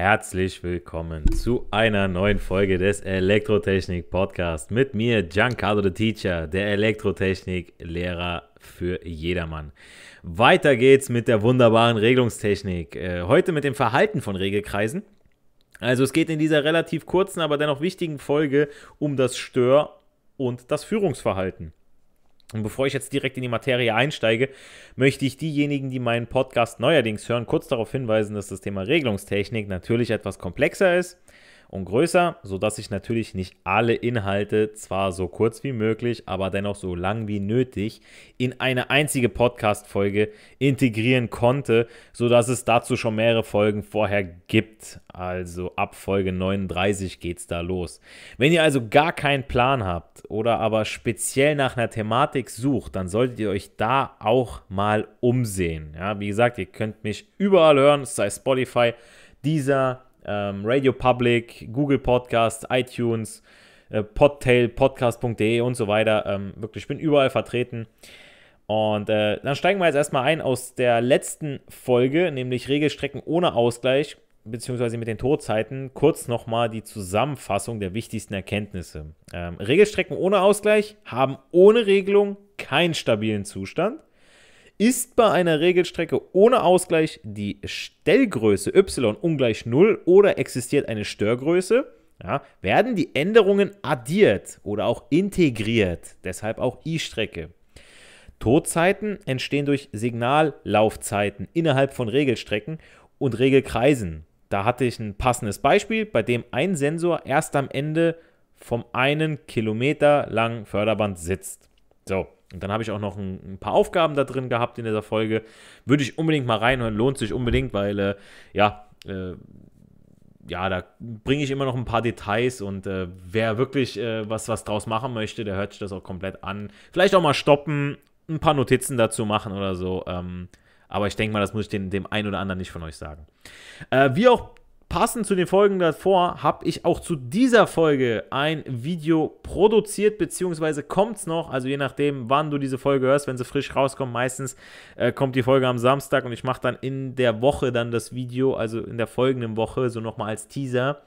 Herzlich willkommen zu einer neuen Folge des Elektrotechnik Podcasts mit mir Giancarlo the Teacher, der Elektrotechnik Lehrer für jedermann. Weiter geht's mit der wunderbaren Regelungstechnik. Äh, heute mit dem Verhalten von Regelkreisen. Also es geht in dieser relativ kurzen, aber dennoch wichtigen Folge um das Stör- und das Führungsverhalten. Und bevor ich jetzt direkt in die Materie einsteige, möchte ich diejenigen, die meinen Podcast neuerdings hören, kurz darauf hinweisen, dass das Thema Regelungstechnik natürlich etwas komplexer ist und größer, sodass ich natürlich nicht alle Inhalte zwar so kurz wie möglich, aber dennoch so lang wie nötig in eine einzige Podcast-Folge integrieren konnte, sodass es dazu schon mehrere Folgen vorher gibt. Also ab Folge 39 geht es da los. Wenn ihr also gar keinen Plan habt oder aber speziell nach einer Thematik sucht, dann solltet ihr euch da auch mal umsehen. Ja, wie gesagt, ihr könnt mich überall hören, sei Spotify, dieser ähm, Radio Public, Google Podcast, iTunes, äh, Podtail, Podcast.de und so weiter. Ähm, wirklich, ich bin überall vertreten. Und äh, dann steigen wir jetzt erstmal ein aus der letzten Folge, nämlich Regelstrecken ohne Ausgleich, beziehungsweise mit den Torzeiten. Kurz nochmal die Zusammenfassung der wichtigsten Erkenntnisse. Ähm, Regelstrecken ohne Ausgleich haben ohne Regelung keinen stabilen Zustand ist bei einer Regelstrecke ohne Ausgleich die Stellgröße y ungleich 0 oder existiert eine Störgröße, ja, werden die Änderungen addiert oder auch integriert, deshalb auch I-Strecke. Todzeiten entstehen durch Signallaufzeiten innerhalb von Regelstrecken und Regelkreisen. Da hatte ich ein passendes Beispiel, bei dem ein Sensor erst am Ende vom einen Kilometer langen Förderband sitzt. So, und dann habe ich auch noch ein, ein, paar Aufgaben da drin gehabt in dieser Folge. Würde ich unbedingt mal reinhören, lohnt sich unbedingt, weil äh, ja, äh, ja, da bringe ich immer noch ein paar Details und äh, wer wirklich äh, was, was draus machen möchte, der hört sich das auch komplett an. Vielleicht auch mal stoppen, ein paar Notizen dazu machen oder so. Ähm, aber ich denke mal, das muss ich den, dem einen oder anderen nicht von euch sagen. Äh, wie auch Passend zu den Folgen davor habe ich auch zu dieser Folge ein Video produziert, beziehungsweise kommt es noch, also je nachdem, wann du diese Folge hörst, wenn sie frisch rauskommt, meistens äh, kommt die Folge am Samstag und ich mache dann in der Woche dann das Video, also in der folgenden Woche, so nochmal als Teaser,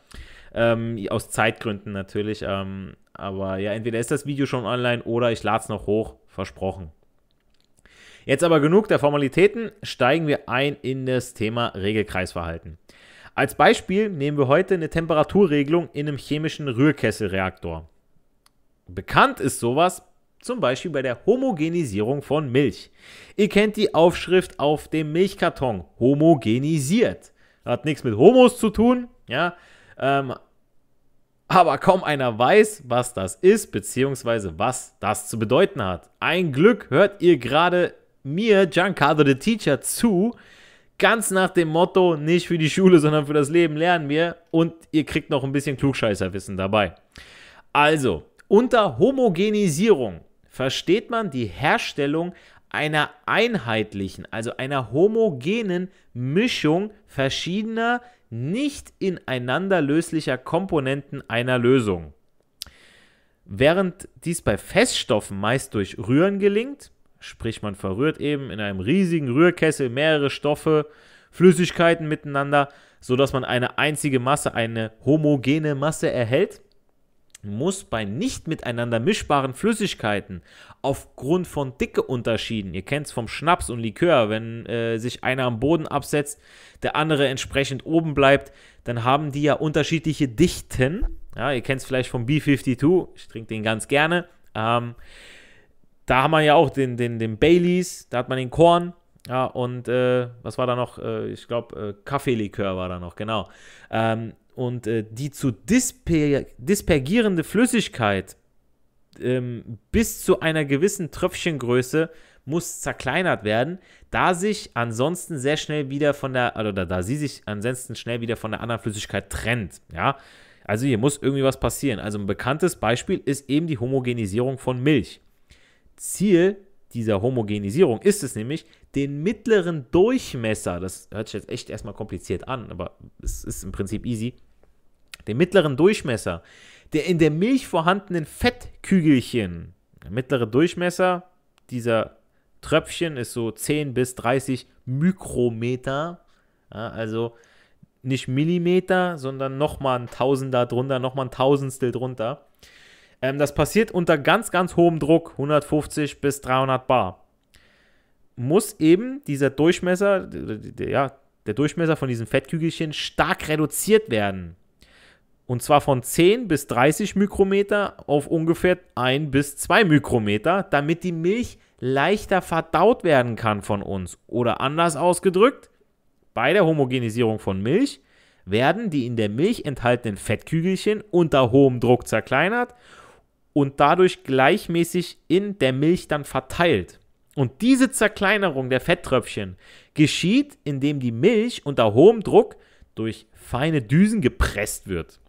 ähm, aus Zeitgründen natürlich, ähm, aber ja, entweder ist das Video schon online oder ich lade es noch hoch, versprochen. Jetzt aber genug der Formalitäten, steigen wir ein in das Thema Regelkreisverhalten. Als Beispiel nehmen wir heute eine Temperaturregelung in einem chemischen Rührkesselreaktor. Bekannt ist sowas zum Beispiel bei der Homogenisierung von Milch. Ihr kennt die Aufschrift auf dem Milchkarton, homogenisiert. Hat nichts mit Homos zu tun, ja. Ähm, aber kaum einer weiß, was das ist, beziehungsweise was das zu bedeuten hat. Ein Glück hört ihr gerade mir, Giancarlo the Teacher, zu, Ganz nach dem Motto, nicht für die Schule, sondern für das Leben lernen wir. Und ihr kriegt noch ein bisschen Klugscheißerwissen dabei. Also, unter Homogenisierung versteht man die Herstellung einer einheitlichen, also einer homogenen Mischung verschiedener, nicht ineinander löslicher Komponenten einer Lösung. Während dies bei Feststoffen meist durch Rühren gelingt, Sprich, man verrührt eben in einem riesigen Rührkessel mehrere Stoffe, Flüssigkeiten miteinander, sodass man eine einzige Masse, eine homogene Masse erhält, muss bei nicht miteinander mischbaren Flüssigkeiten aufgrund von Dickeunterschieden, ihr kennt es vom Schnaps und Likör, wenn äh, sich einer am Boden absetzt, der andere entsprechend oben bleibt, dann haben die ja unterschiedliche Dichten. Ja, ihr kennt es vielleicht vom B52, ich trinke den ganz gerne. Ähm, da haben wir ja auch den, den, den Baileys, da hat man den Korn, ja, und äh, was war da noch? Äh, ich glaube, äh, Kaffeelikör war da noch, genau. Ähm, und äh, die zu disper dispergierende Flüssigkeit ähm, bis zu einer gewissen Tröpfchengröße muss zerkleinert werden, da sich ansonsten sehr schnell wieder von der, oder also da, da sie sich ansonsten schnell wieder von der anderen Flüssigkeit trennt, ja. Also hier muss irgendwie was passieren. Also ein bekanntes Beispiel ist eben die Homogenisierung von Milch. Ziel dieser Homogenisierung ist es nämlich, den mittleren Durchmesser, das hört sich jetzt echt erstmal kompliziert an, aber es ist im Prinzip easy, den mittleren Durchmesser der in der Milch vorhandenen Fettkügelchen, der mittlere Durchmesser dieser Tröpfchen ist so 10 bis 30 Mikrometer, ja, also nicht Millimeter, sondern nochmal ein Tausender drunter, nochmal ein Tausendstel drunter. Ähm, das passiert unter ganz, ganz hohem Druck, 150 bis 300 Bar. Muss eben dieser Durchmesser, ja, der Durchmesser von diesen Fettkügelchen stark reduziert werden. Und zwar von 10 bis 30 Mikrometer auf ungefähr 1 bis 2 Mikrometer, damit die Milch leichter verdaut werden kann von uns. Oder anders ausgedrückt, bei der Homogenisierung von Milch werden die in der Milch enthaltenen Fettkügelchen unter hohem Druck zerkleinert und dadurch gleichmäßig in der Milch dann verteilt. Und diese Zerkleinerung der Fetttröpfchen geschieht, indem die Milch unter hohem Druck durch feine Düsen gepresst wird.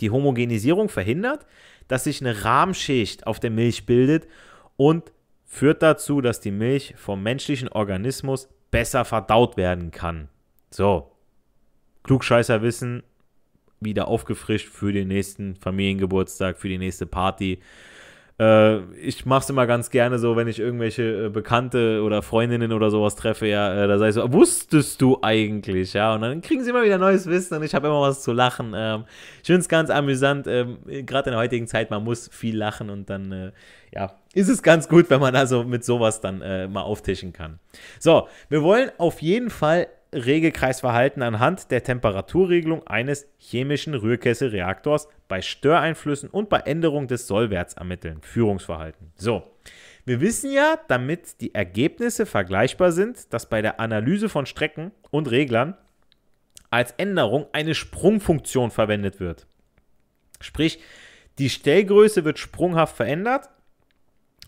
Die Homogenisierung verhindert, dass sich eine Rahmschicht auf der Milch bildet und führt dazu, dass die Milch vom menschlichen Organismus besser verdaut werden kann. So, Klugscheißer wissen, wieder aufgefrischt für den nächsten Familiengeburtstag, für die nächste Party. Äh, ich mache es immer ganz gerne so, wenn ich irgendwelche äh, Bekannte oder Freundinnen oder sowas treffe, ja, äh, da sage ich so, wusstest du eigentlich, ja, und dann kriegen sie immer wieder neues Wissen und ich habe immer was zu lachen. Ähm, ich finde es ganz amüsant, ähm, gerade in der heutigen Zeit, man muss viel lachen und dann, ja, ist es ganz gut, wenn man also mit sowas dann mal auftischen kann. So, wir wollen auf jeden Fall Regelkreisverhalten anhand der Temperaturregelung eines chemischen Rührkesselreaktors bei Störeinflüssen und bei Änderung des Sollwerts ermitteln. Führungsverhalten. So. Wir wissen ja, damit die Ergebnisse vergleichbar sind, dass bei der Analyse von Strecken und Reglern als Änderung eine Sprungfunktion verwendet wird. Sprich, die Stellgröße wird sprunghaft verändert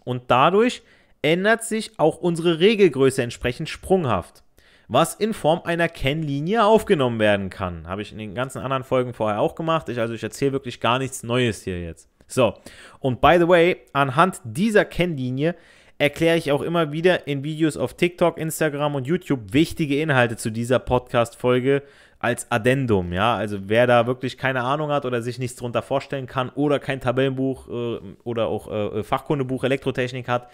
und dadurch ändert sich auch unsere Regelgröße entsprechend sprunghaft was in Form einer Kennlinie aufgenommen werden kann. Habe ich in den ganzen anderen Folgen vorher auch gemacht. Ich, also ich erzähle wirklich gar nichts Neues hier jetzt. So, und by the way, anhand dieser Kennlinie erkläre ich auch immer wieder in Videos auf TikTok, Instagram und YouTube wichtige Inhalte zu dieser Podcast-Folge als Addendum. Ja, also wer da wirklich keine Ahnung hat oder sich nichts drunter vorstellen kann oder kein Tabellenbuch äh, oder auch äh, Fachkundebuch Elektrotechnik hat,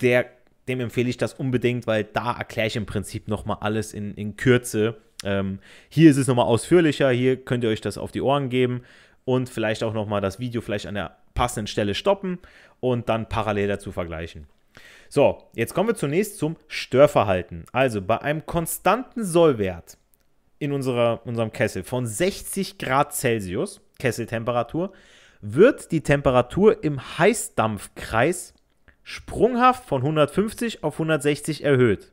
der dem empfehle ich das unbedingt, weil da erkläre ich im Prinzip nochmal alles in, in Kürze. Ähm, hier ist es nochmal ausführlicher, hier könnt ihr euch das auf die Ohren geben und vielleicht auch nochmal das Video vielleicht an der passenden Stelle stoppen und dann parallel dazu vergleichen. So, jetzt kommen wir zunächst zum Störverhalten. Also bei einem konstanten Sollwert in unserer, unserem Kessel von 60 Grad Celsius, Kesseltemperatur, wird die Temperatur im Heißdampfkreis sprunghaft von 150 auf 160 erhöht.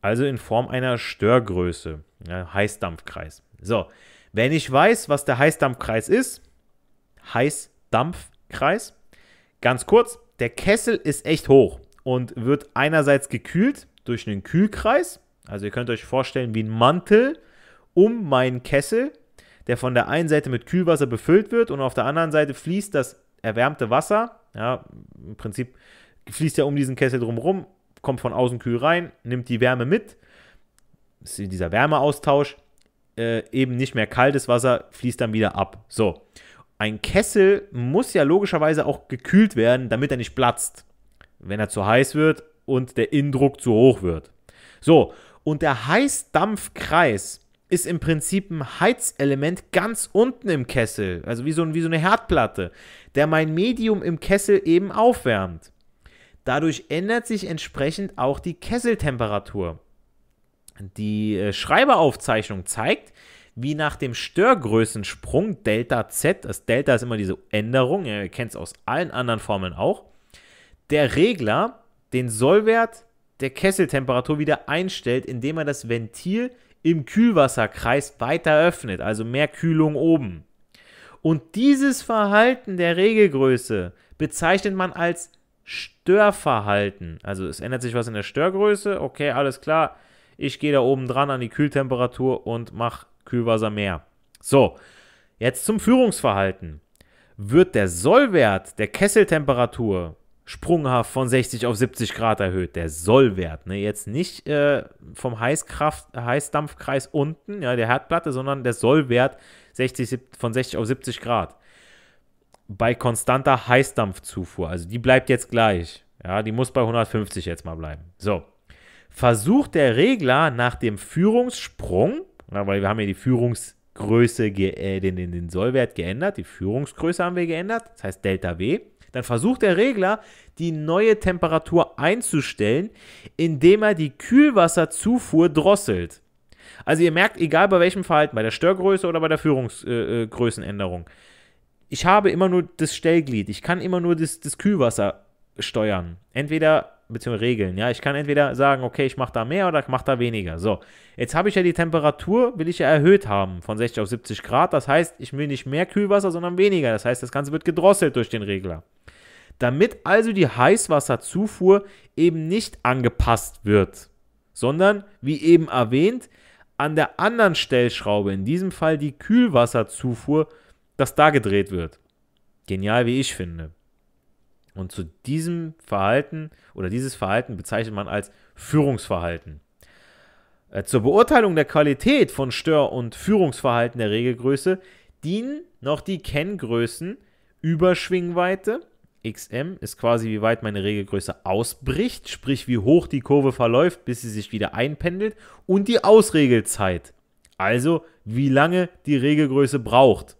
Also in Form einer Störgröße, ja, Heißdampfkreis. So, wenn ich weiß, was der Heißdampfkreis ist, Heißdampfkreis, ganz kurz, der Kessel ist echt hoch und wird einerseits gekühlt durch einen Kühlkreis, also ihr könnt euch vorstellen wie ein Mantel um meinen Kessel, der von der einen Seite mit Kühlwasser befüllt wird und auf der anderen Seite fließt das erwärmte Wasser ja, im Prinzip fließt ja um diesen Kessel drumherum, kommt von außen kühl rein, nimmt die Wärme mit. Das ist dieser Wärmeaustausch. Äh, eben nicht mehr kaltes Wasser fließt dann wieder ab. So. Ein Kessel muss ja logischerweise auch gekühlt werden, damit er nicht platzt, wenn er zu heiß wird und der Innendruck zu hoch wird. So, und der Heißdampfkreis ist im Prinzip ein Heizelement ganz unten im Kessel, also wie so, wie so eine Herdplatte, der mein Medium im Kessel eben aufwärmt. Dadurch ändert sich entsprechend auch die Kesseltemperatur. Die äh, Schreiberaufzeichnung zeigt, wie nach dem Störgrößensprung Delta Z, das Delta ist immer diese Änderung, ihr kennt es aus allen anderen Formeln auch, der Regler den Sollwert der Kesseltemperatur wieder einstellt, indem er das Ventil im Kühlwasserkreis weiter öffnet, also mehr Kühlung oben. Und dieses Verhalten der Regelgröße bezeichnet man als Störverhalten. Also es ändert sich was in der Störgröße, okay, alles klar, ich gehe da oben dran an die Kühltemperatur und mache Kühlwasser mehr. So, jetzt zum Führungsverhalten. Wird der Sollwert der Kesseltemperatur sprunghaft von 60 auf 70 Grad erhöht, der Sollwert. Ne? Jetzt nicht äh, vom Heißkraft, Heißdampfkreis unten, ja, der Herdplatte, sondern der Sollwert 60, von 60 auf 70 Grad. Bei konstanter Heißdampfzufuhr, also die bleibt jetzt gleich. Ja, die muss bei 150 jetzt mal bleiben. So. Versucht der Regler nach dem Führungssprung, ja, weil wir haben ja die Führungsgröße, äh, den, den, den Sollwert geändert, die Führungsgröße haben wir geändert, das heißt Delta W dann versucht der Regler, die neue Temperatur einzustellen, indem er die Kühlwasserzufuhr drosselt. Also ihr merkt, egal bei welchem Verhalten, bei der Störgröße oder bei der Führungsgrößenänderung, äh, äh ich habe immer nur das Stellglied, ich kann immer nur das, das Kühlwasser steuern. Entweder beziehungsweise regeln. Ja, ich kann entweder sagen, okay, ich mache da mehr oder ich mache da weniger. So, jetzt habe ich ja die Temperatur, will ich ja erhöht haben von 60 auf 70 Grad. Das heißt, ich will nicht mehr Kühlwasser, sondern weniger. Das heißt, das Ganze wird gedrosselt durch den Regler damit also die Heißwasserzufuhr eben nicht angepasst wird, sondern, wie eben erwähnt, an der anderen Stellschraube, in diesem Fall die Kühlwasserzufuhr, dass da gedreht wird. Genial, wie ich finde. Und zu diesem Verhalten oder dieses Verhalten bezeichnet man als Führungsverhalten. Äh, zur Beurteilung der Qualität von Stör- und Führungsverhalten der Regelgröße dienen noch die Kenngrößen Überschwingweite xm ist quasi, wie weit meine Regelgröße ausbricht, sprich wie hoch die Kurve verläuft, bis sie sich wieder einpendelt und die Ausregelzeit, also wie lange die Regelgröße braucht.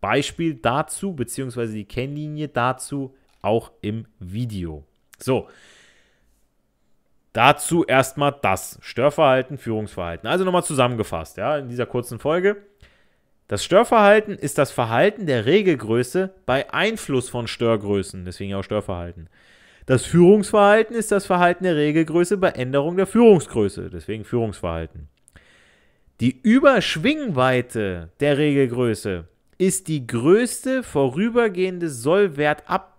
Beispiel dazu, beziehungsweise die Kennlinie dazu auch im Video. So, dazu erstmal das Störverhalten, Führungsverhalten. Also nochmal zusammengefasst, ja, in dieser kurzen Folge. Das Störverhalten ist das Verhalten der Regelgröße bei Einfluss von Störgrößen, deswegen auch Störverhalten. Das Führungsverhalten ist das Verhalten der Regelgröße bei Änderung der Führungsgröße, deswegen Führungsverhalten. Die Überschwingweite der Regelgröße ist die größte vorübergehende Sollwertabweichung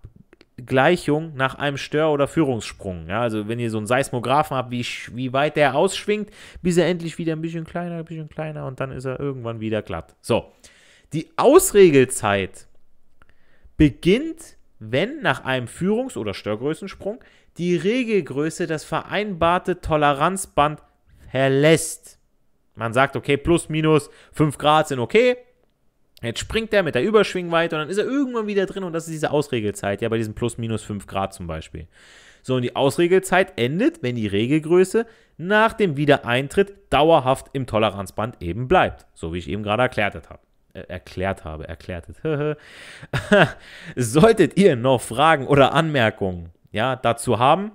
Gleichung nach einem Stör- oder Führungssprung. Ja, also wenn ihr so einen Seismographen habt, wie, wie weit der ausschwingt, bis er endlich wieder ein bisschen kleiner, ein bisschen kleiner und dann ist er irgendwann wieder glatt. So, die Ausregelzeit beginnt, wenn nach einem Führungs- oder Störgrößensprung die Regelgröße das vereinbarte Toleranzband verlässt. Man sagt, okay, plus, minus 5 Grad sind okay, Jetzt springt er mit der Überschwingweite und dann ist er irgendwann wieder drin und das ist diese Ausregelzeit, ja, bei diesem plus minus 5 Grad zum Beispiel. So, und die Ausregelzeit endet, wenn die Regelgröße nach dem Wiedereintritt dauerhaft im Toleranzband eben bleibt, so wie ich eben gerade erklärt habe äh, erklärt habe, erklärt. Solltet ihr noch Fragen oder Anmerkungen ja, dazu haben,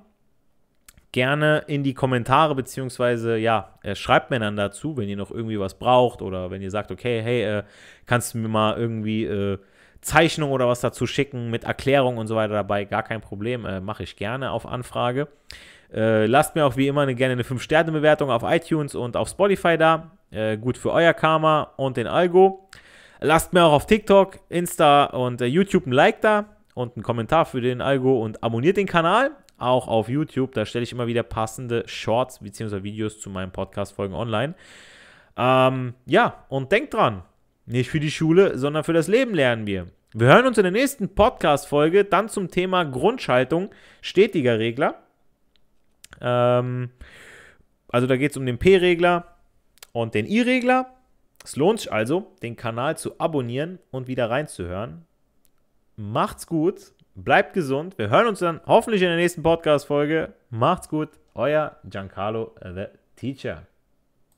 gerne in die Kommentare, beziehungsweise ja, äh, schreibt mir dann dazu, wenn ihr noch irgendwie was braucht oder wenn ihr sagt, okay, hey, äh, kannst du mir mal irgendwie äh, Zeichnung oder was dazu schicken mit Erklärung und so weiter dabei, gar kein Problem, äh, mache ich gerne auf Anfrage. Äh, lasst mir auch wie immer eine, gerne eine 5-Sterne-Bewertung auf iTunes und auf Spotify da. Äh, gut für euer Karma und den Algo. Lasst mir auch auf TikTok, Insta und YouTube ein Like da und einen Kommentar für den Algo und abonniert den Kanal auch auf YouTube. Da stelle ich immer wieder passende Shorts bzw. Videos zu meinen Podcast-Folgen online. Ähm, ja, und denkt dran, nicht für die Schule, sondern für das Leben lernen wir. Wir hören uns in der nächsten Podcast-Folge dann zum Thema Grundschaltung, stetiger Regler. Ähm, also da geht es um den P-Regler und den I-Regler. Es lohnt sich also, den Kanal zu abonnieren und wieder reinzuhören. Macht's gut Bleibt gesund. Wir hören uns dann hoffentlich in der nächsten Podcast-Folge. Macht's gut. Euer Giancarlo, äh, the Teacher.